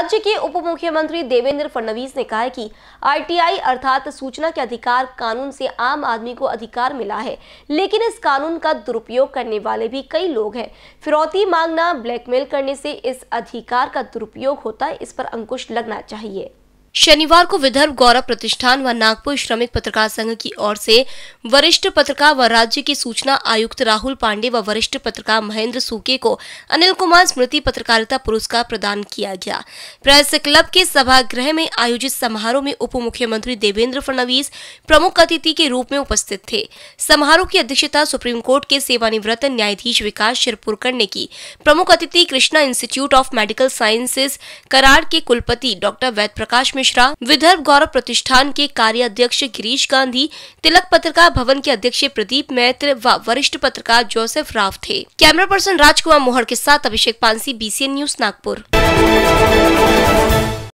राज्य के उप मुख्यमंत्री देवेंद्र फडणवीस ने कहा है कि आरटीआई अर्थात सूचना के अधिकार कानून से आम आदमी को अधिकार मिला है लेकिन इस कानून का दुरुपयोग करने वाले भी कई लोग हैं फिरौती मांगना ब्लैकमेल करने से इस अधिकार का दुरुपयोग होता है इस पर अंकुश लगना चाहिए शनिवार को विदर्भ गौरव प्रतिष्ठान व नागपुर श्रमिक पत्रकार संघ की ओर से वरिष्ठ पत्रकार व राज्य के सूचना आयुक्त राहुल पांडे व वरिष्ठ पत्रकार महेंद्र सूके को अनिल कुमार स्मृति पत्रकारिता पुरस्कार प्रदान किया गया प्रेस क्लब के सभागृह में आयोजित समारोह में उप मुख्यमंत्री देवेंद्र फडणवीस प्रमुख अतिथि के रूप में उपस्थित थे समारोह की अध्यक्षता सुप्रीम कोर्ट के सेवानिवृत्त न्यायाधीश विकास शिरपुरकर ने की प्रमुख अतिथि Krishna institute of medical sciences Karad के कुलपति डॉक्टर वैद प्रकाश मिश्रा विदर्भ गौरव प्रतिष्ठान के कार्याध्यक्ष गिरीश गांधी तिलक पत्रकार भवन के अध्यक्ष प्रदीप मैत्र व वरिष्ठ पत्रकार जोसेफ राव थे कैमरा पर्सन राजकुमार मोहर के साथ अभिषेक पांसी बीसीएन न्यूज नागपुर